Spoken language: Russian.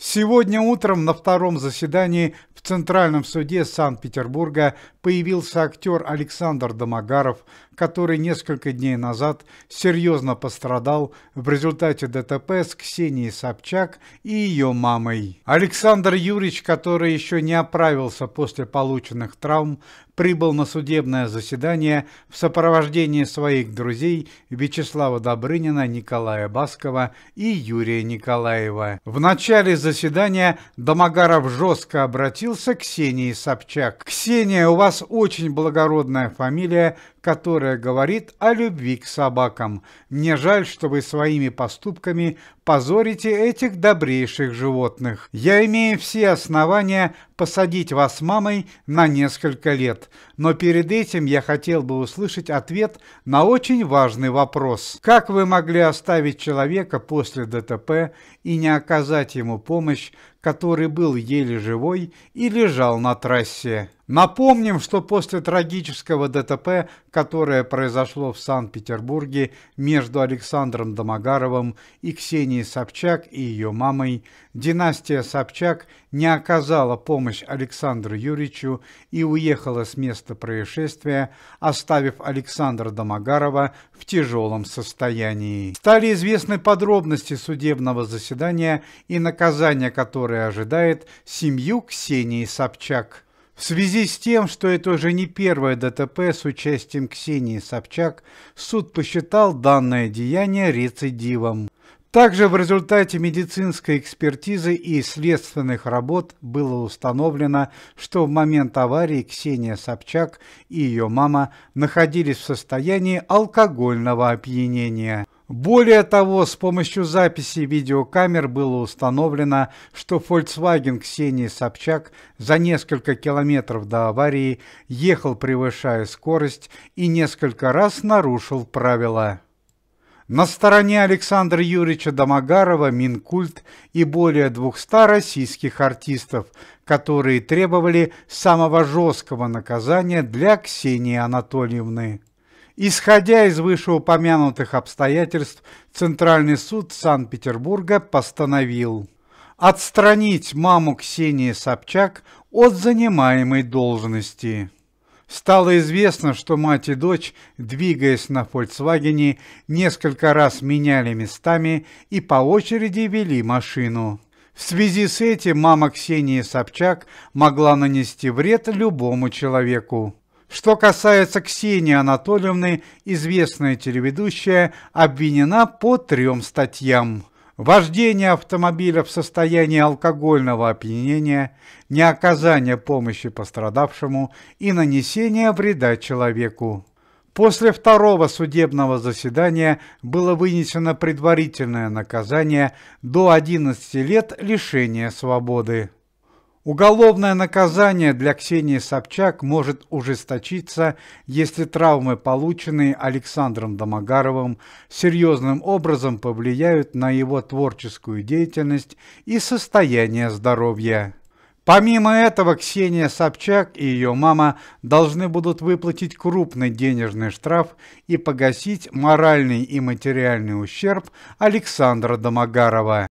Сегодня утром на втором заседании в Центральном суде Санкт-Петербурга появился актер Александр Домогаров, который несколько дней назад серьезно пострадал в результате ДТП с Ксенией Собчак и ее мамой. Александр Юрьевич, который еще не оправился после полученных травм, прибыл на судебное заседание в сопровождении своих друзей Вячеслава Добрынина, Николая Баскова и Юрия Николаева. В начале заседания Домогаров жестко обратился к Ксении Собчак. «Ксения, у вас очень благородная фамилия, которая говорит о любви к собакам. Мне жаль, что вы своими поступками позорите этих добрейших животных. Я имею все основания посадить вас с мамой на несколько лет, но перед этим я хотел бы услышать ответ на очень важный вопрос. Как вы могли оставить человека после ДТП и не оказать ему помощь, который был еле живой и лежал на трассе. Напомним, что после трагического ДТП, которое произошло в Санкт-Петербурге между Александром Домогаровым и Ксенией Собчак и ее мамой, династия Собчак не оказала помощь Александру Юрьевичу и уехала с места происшествия, оставив Александра Домогарова в тяжелом состоянии. Стали известны подробности судебного заседания и наказания, которое который ожидает семью Ксении Собчак. В связи с тем, что это уже не первое ДТП с участием Ксении Собчак, суд посчитал данное деяние рецидивом. Также в результате медицинской экспертизы и следственных работ было установлено, что в момент аварии Ксения Собчак и ее мама находились в состоянии алкогольного опьянения. Более того, с помощью записи видеокамер было установлено, что Volkswagen Ксении Собчак за несколько километров до аварии ехал, превышая скорость, и несколько раз нарушил правила. На стороне Александра Юрьевича Домогарова, Минкульт и более 200 российских артистов, которые требовали самого жесткого наказания для Ксении Анатольевны. Исходя из вышеупомянутых обстоятельств, Центральный суд Санкт-Петербурга постановил отстранить маму Ксении Собчак от занимаемой должности. Стало известно, что мать и дочь, двигаясь на «Фольксвагене», несколько раз меняли местами и по очереди вели машину. В связи с этим мама Ксении Собчак могла нанести вред любому человеку. Что касается Ксении Анатольевны, известная телеведущая обвинена по трем статьям. Вождение автомобиля в состоянии алкогольного опьянения, неоказание помощи пострадавшему и нанесение вреда человеку. После второго судебного заседания было вынесено предварительное наказание до 11 лет лишения свободы. Уголовное наказание для Ксении Собчак может ужесточиться, если травмы, полученные Александром Домогаровым, серьезным образом повлияют на его творческую деятельность и состояние здоровья. Помимо этого, Ксения Собчак и ее мама должны будут выплатить крупный денежный штраф и погасить моральный и материальный ущерб Александра Домогарова.